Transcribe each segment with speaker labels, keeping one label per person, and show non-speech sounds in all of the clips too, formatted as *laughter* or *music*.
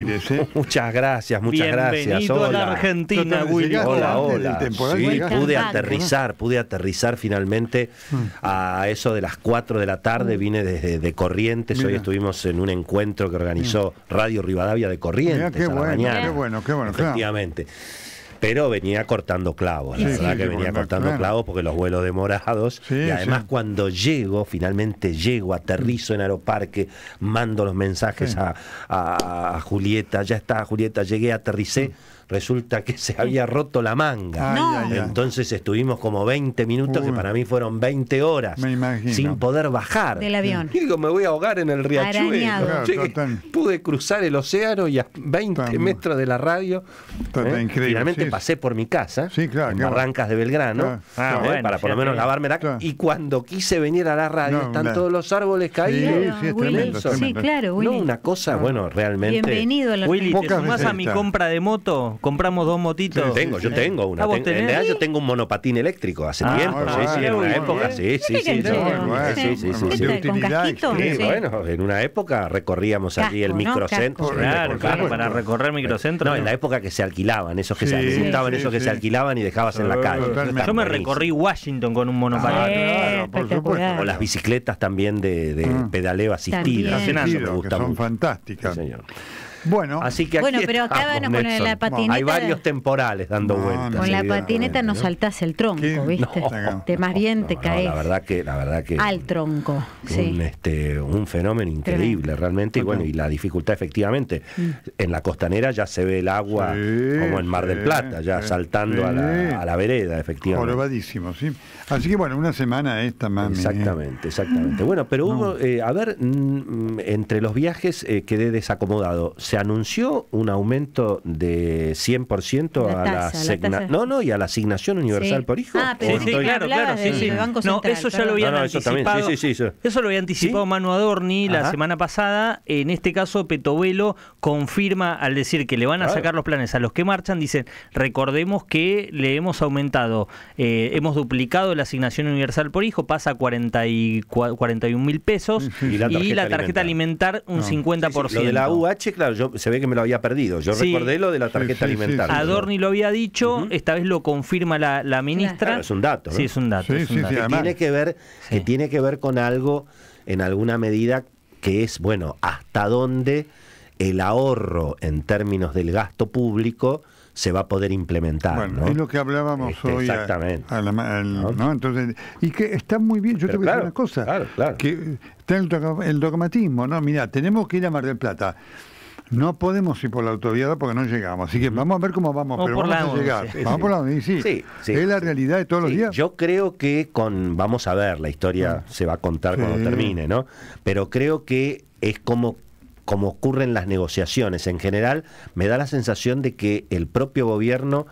Speaker 1: ¿eh? *laughs* Muchas gracias, muchas gracias. Hola. Argentina, William. Hola, hola. Sí, pude aterrizar, pude aterrizar finalmente a eso de las 4 de la tarde. Mm. Vine desde de Corrientes. Hoy estuvimos en un encuentro que organizó mm. Radio Rivadavia de Corrientes. qué, a la bueno, mañana. qué bueno, Efectivamente pero venía cortando clavos, la verdad que venía cortando clavos porque los vuelos demorados. y además cuando llego, finalmente llego, aterrizo en Aeroparque, mando los mensajes a, Julieta, ya está Julieta, llegué, aterricé resulta que se había roto la manga. Entonces estuvimos como 20 minutos, que para mí fueron 20 horas, sin poder bajar. Del avión. Y digo, me voy a ahogar en el riachuelo. pude cruzar el océano y a 20 metros de la radio. ¿eh? Increíble, pasé por mi casa, sí, en de Belgrano, ah, eh, ah, para por lo menos lavarme la y cuando quise venir a la radio, están todos
Speaker 2: los árboles caídos. Sí, es claro, una cosa, ah. bueno, realmente. Bienvenido a la Willy, ¿te sumás a mi compra de moto? Compramos dos motitos. tengo, yo tengo una. en realidad yo
Speaker 1: tengo un monopatín eléctrico hace tiempo, sí, sí, en una época, sí, sí, sí. Bueno, en una época recorríamos allí el microcentro. Claro, para recorrer microcentro. No, en la época que se alquilaban esos que se gustaban esos que se alquilaban y dejabas en la ah, calle. Yo me recorrí
Speaker 2: Washington con un monopatín. Ah, por O las
Speaker 1: bicicletas también de, mm. pedaleo asistido. me gustaban. son fantásticas. Bueno, Así que bueno pero acá van a poner la patineta. Hay varios temporales dando vueltas. Con la patineta no saltás el tronco, ¿viste? más bien te caes. la verdad que, la verdad que. Al tronco. Un, este, un fenómeno increíble realmente. Y bueno, y la dificultad, efectivamente. Mm.
Speaker 3: En la costanera ya se ve el agua como en Mar del Plata, ya saltando a la, a, la, vereda, efectivamente. Jorobadísimo, sí. Así que bueno, una semana esta más. ¿eh? Exactamente, exactamente.
Speaker 1: Bueno, pero hubo, eh, a ver, mm, mm, entre los viajes eh, quedé desacomodado se anunció un aumento de 100% a la, no, no, y a la asignación universal por hijo. Ah, sí, claro, claro, no, eso ya lo había anticipado.
Speaker 2: eso. lo había anticipado Manu Adorni la semana pasada. En este caso, Petovelo confirma al decir que le van a sacar los planes a los que marchan, dicen, recordemos que le hemos aumentado, eh, hemos duplicado la asignación universal por hijo, pasa a 41 mil pesos y la tarjeta, alimentar. un 50%. Lo de la UH, claro, se ve que me
Speaker 1: lo había perdido. Yo recordé lo de la tarjeta alimentaria. Adorni
Speaker 2: lo había dicho, esta vez lo confirma la, ministra. es un dato. Sí, es un dato. Que,
Speaker 1: tiene que, ver, con algo, en alguna medida, que es, bueno, hasta dónde el ahorro en términos del gasto público se va a poder implementar. es lo
Speaker 3: que hablábamos este, hoy. Exactamente. Entonces, y que está muy bien, yo te voy a decir una cosa, está el, dogmatismo, ¿no? Mira, tenemos que ir a Mar del Plata. No podemos ir por la autovía porque no llegamos. Así que vamos a ver cómo vamos, vamos a llegar. Vamos por la Sí,
Speaker 1: es la realidad de todos los días. Yo creo que con, vamos a ver, la historia ah. se va a contar cuando termine, ¿no? Pero creo que es como como ocurren las negociaciones en general, me da la sensación de que el propio gobierno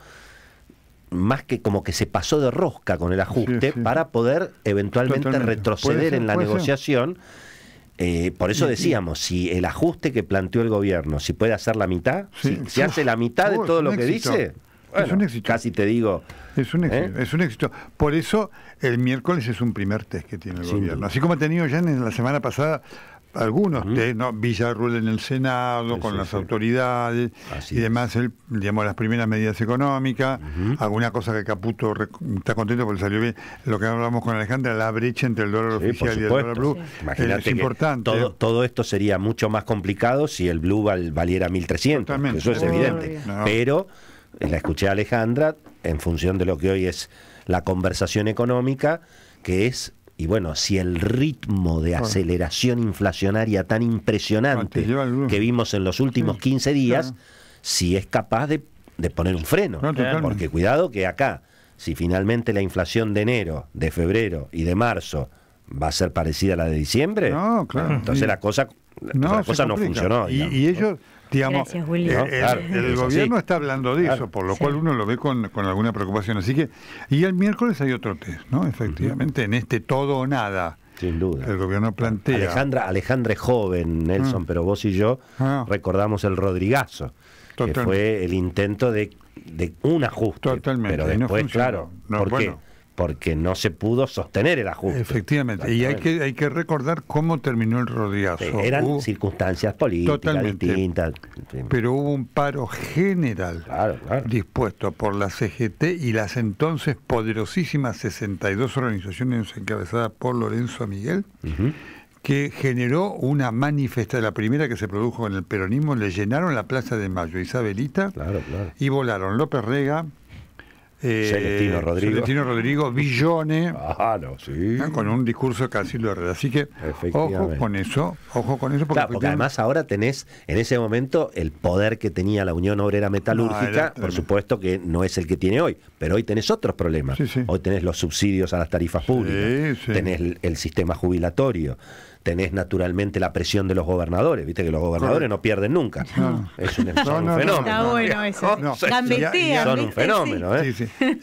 Speaker 1: más que como que se pasó de rosca con el ajuste para poder eventualmente retroceder en la negociación eh, por eso decíamos, si el ajuste que planteó el gobierno, si puede hacer la
Speaker 3: mitad, si, hace la mitad de todo lo que dice, Casi te digo. Es un, éxito, ¿eh? es un éxito. Por eso el miércoles es un primer test que tiene el gobierno. Así como ha tenido ya en la semana pasada algunos, de, ¿no? Villarruel en el Senado, con las autoridades y demás, él, digamos, las primeras medidas económicas, alguna cosa que Caputo está contento porque salió bien, lo que hablamos con Alejandra, la brecha entre el dólar oficial y el dólar blue,
Speaker 1: Imagínate es importante. Todo, esto sería mucho más complicado si el blue valiera 1.300, eso es evidente, pero eh, la escuché a Alejandra en función de lo que hoy es la conversación económica, que es y bueno, si el ritmo de aceleración inflacionaria tan impresionante ah, que vimos en los últimos 15 días, si es capaz de, poner un freno. Porque cuidado que acá, si finalmente la inflación de enero, de febrero y de marzo va a ser parecida a la de
Speaker 3: diciembre, entonces la cosa, no, cosa no funcionó. y, ellos Gracias, eh, El, gobierno está hablando de eso, por lo cual uno lo ve con, alguna preocupación. Así que, y el miércoles hay otro test, ¿no? Efectivamente, en este todo o nada. Sin duda. El gobierno
Speaker 1: plantea. Alejandra, es joven, Nelson, ah. pero vos y yo ah. recordamos el Rodrigazo, que fue el intento de, de un ajuste. Totalmente. Pero después, claro, ¿por qué? porque no se pudo sostener el ajuste. Efectivamente, y hay que,
Speaker 3: hay que recordar cómo terminó el rodeazo. eran circunstancias políticas Totalmente. distintas. Pero hubo un paro general dispuesto por la CGT y las entonces poderosísimas 62 organizaciones encabezadas por Lorenzo Miguel, que generó una manifestación, la primera que se produjo en el peronismo, le llenaron la Plaza de Mayo, Isabelita, y volaron López Rega, eh, Celestino Rodrigo. Celestino Rodrigo, billones. Ah, no, ah, Con un discurso casi lo red. Así que ojo con eso, ojo con eso. Porque, además ahora tenés en ese momento el poder
Speaker 1: que tenía la Unión Obrera Metalúrgica, por supuesto que no es el que tiene hoy, pero hoy tenés otros problemas. Hoy tenés los subsidios a las tarifas públicas, tenés el sistema jubilatorio tenés naturalmente la presión de los gobernadores, viste que los gobernadores no pierden nunca. Es un, fenómeno. un fenómeno.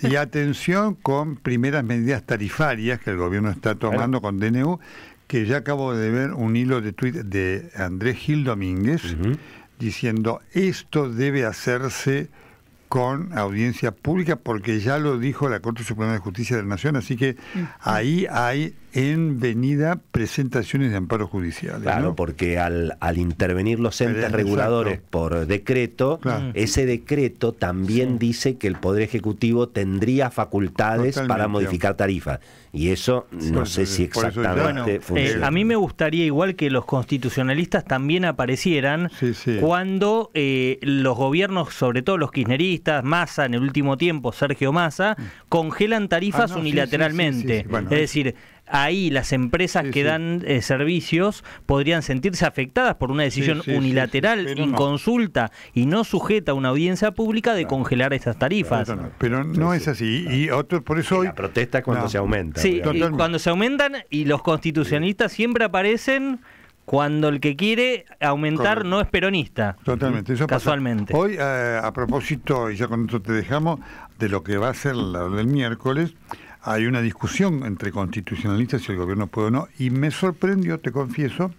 Speaker 3: Y atención con primeras medidas tarifarias que el gobierno está tomando con DNU, que ya acabo de ver un hilo de tuit de Andrés Gil Domínguez diciendo esto debe hacerse con audiencia pública porque ya lo dijo la Corte Suprema de Justicia de la Nación, así que ahí hay en venida presentaciones de amparo judicial Claro,
Speaker 1: porque al, intervenir los entes reguladores por decreto, ese decreto también dice que el Poder Ejecutivo tendría facultades para modificar tarifas. Y eso no sé si exactamente funciona. Eh, a mí
Speaker 2: me gustaría igual que los constitucionalistas también aparecieran cuando eh, los gobiernos, sobre todo los kirchneristas, Massa en el último tiempo, Sergio Massa, mm. congelan tarifas ah, unilateralmente. es decir, ahí las empresas que dan eh, servicios podrían sentirse afectadas por una decisión unilateral, inconsulta consulta y no sujeta a una audiencia pública de congelar estas tarifas.
Speaker 3: Pero no, es así. Y por eso hoy. La protesta cuando se aumenta. Sí,
Speaker 2: cuando se aumentan y los constitucionalistas siempre aparecen cuando el que quiere aumentar no es peronista. Totalmente,
Speaker 3: eso Casualmente. Hoy, eh, a propósito, y ya con esto te dejamos, de lo que va a ser el miércoles, hay una discusión entre constitucionalistas si el gobierno puede o no, y me sorprendió, te confieso,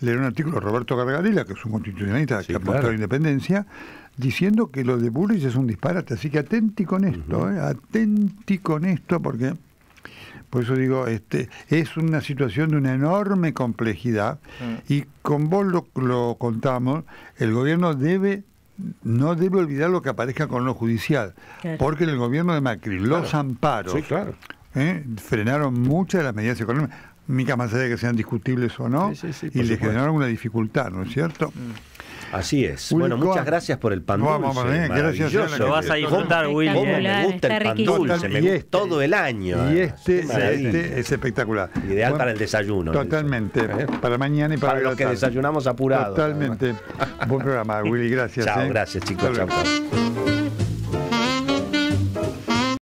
Speaker 3: leer un artículo de Roberto Gargarila, que es un constitucionalista que ha la independencia, diciendo que lo de Bullrich es un disparate. Así que atenti con esto, eh, atenti con esto, porque por eso digo, este, es una situación de una enorme complejidad mm. y con vos lo contamos, el gobierno debe no debe olvidar lo que aparezca con lo judicial, porque en el gobierno de Macri los amparos ¿eh? frenaron muchas de las medidas económicas, más allá de que sean discutibles o no, y le generaron una dificultad, ¿no es cierto? Mm. Así es. bueno, muchas gracias por el pan
Speaker 1: dulce. Vamos, bien, gracias Lo vas a disfrutar, Will. me gusta el pan dulce? Me gusta este, todo el año. Y este, este, es espectacular. Ideal para el desayuno.
Speaker 3: Totalmente. ¿Eh? Para mañana y para, para los que desayunamos apurados. Totalmente. Buen programa, Willy. Gracias. Chao, ¿eh? gracias, chicos.
Speaker 1: Chao.